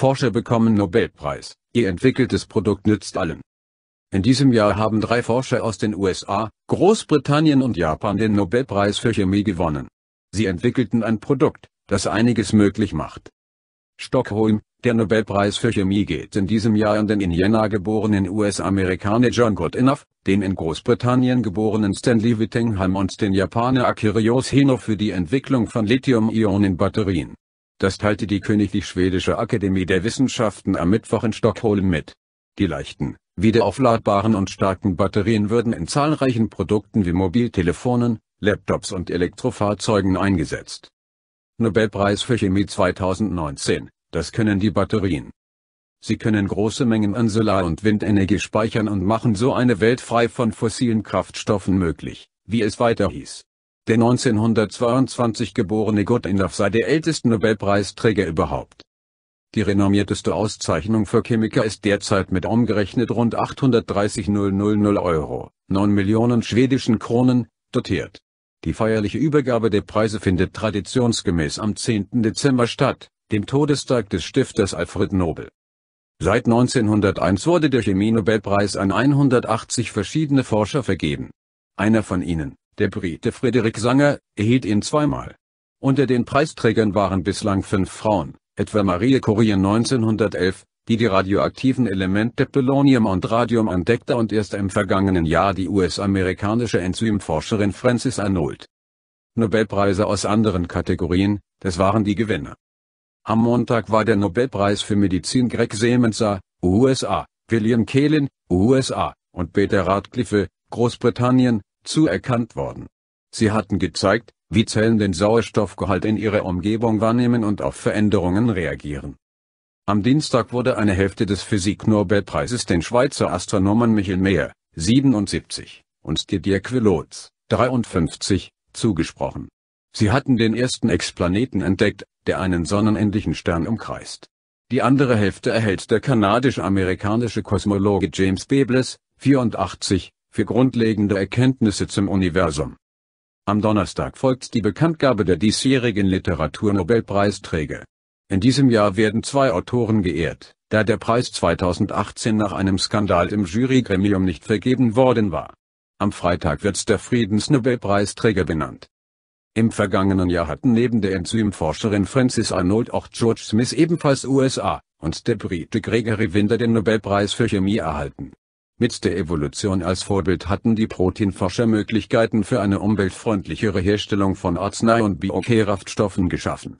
Forscher bekommen Nobelpreis, ihr entwickeltes Produkt nützt allen. In diesem Jahr haben drei Forscher aus den USA, Großbritannien und Japan den Nobelpreis für Chemie gewonnen. Sie entwickelten ein Produkt, das einiges möglich macht. Stockholm, der Nobelpreis für Chemie geht in diesem Jahr an den in Jena geborenen US-Amerikaner John Goodenough, den in Großbritannien geborenen Stanley Whittingham und den Japaner Akira Yoshino für die Entwicklung von Lithium-Ionen-Batterien. Das teilte die Königlich Schwedische Akademie der Wissenschaften am Mittwoch in Stockholm mit. Die leichten, wiederaufladbaren und starken Batterien würden in zahlreichen Produkten wie Mobiltelefonen, Laptops und Elektrofahrzeugen eingesetzt. Nobelpreis für Chemie 2019, das können die Batterien. Sie können große Mengen an Solar- und Windenergie speichern und machen so eine Welt frei von fossilen Kraftstoffen möglich, wie es weiter hieß. Der 1922 geborene Godunov sei der älteste Nobelpreisträger überhaupt. Die renommierteste Auszeichnung für Chemiker ist derzeit mit umgerechnet rund 830.000 Euro, 9 Millionen schwedischen Kronen, dotiert. Die feierliche Übergabe der Preise findet traditionsgemäß am 10. Dezember statt, dem Todestag des Stifters Alfred Nobel. Seit 1901 wurde der Chemie-Nobelpreis an 180 verschiedene Forscher vergeben. Einer von ihnen, der Brite Frederik Sanger erhielt ihn zweimal. Unter den Preisträgern waren bislang fünf Frauen, etwa Marie Curie 1911, die die radioaktiven Elemente Polonium und Radium entdeckte und erst im vergangenen Jahr die US-amerikanische Enzymforscherin Frances Arnold. Nobelpreise aus anderen Kategorien, das waren die Gewinner. Am Montag war der Nobelpreis für Medizin Greg Semenza, USA, William Kehlen, USA, und Peter Radcliffe, Großbritannien, zuerkannt worden. Sie hatten gezeigt, wie Zellen den Sauerstoffgehalt in ihrer Umgebung wahrnehmen und auf Veränderungen reagieren. Am Dienstag wurde eine Hälfte des Physik-Nobelpreises den Schweizer Astronomen Michel Meyer, 77, und Didier Quillots, 53, zugesprochen. Sie hatten den ersten Explaneten entdeckt, der einen sonnenähnlichen Stern umkreist. Die andere Hälfte erhält der kanadisch-amerikanische Kosmologe James Bebles, 84, für grundlegende Erkenntnisse zum Universum. Am Donnerstag folgt die Bekanntgabe der diesjährigen Literaturnobelpreisträger. In diesem Jahr werden zwei Autoren geehrt, da der Preis 2018 nach einem Skandal im Jurygremium nicht vergeben worden war. Am Freitag wird der Friedensnobelpreisträger benannt. Im vergangenen Jahr hatten neben der Enzymforscherin Frances Arnold auch George Smith ebenfalls USA und der Brite Gregory Winder den Nobelpreis für Chemie erhalten. Mit der Evolution als Vorbild hatten die Proteinforscher Möglichkeiten für eine umweltfreundlichere Herstellung von Arznei- und Biokraftstoffen geschaffen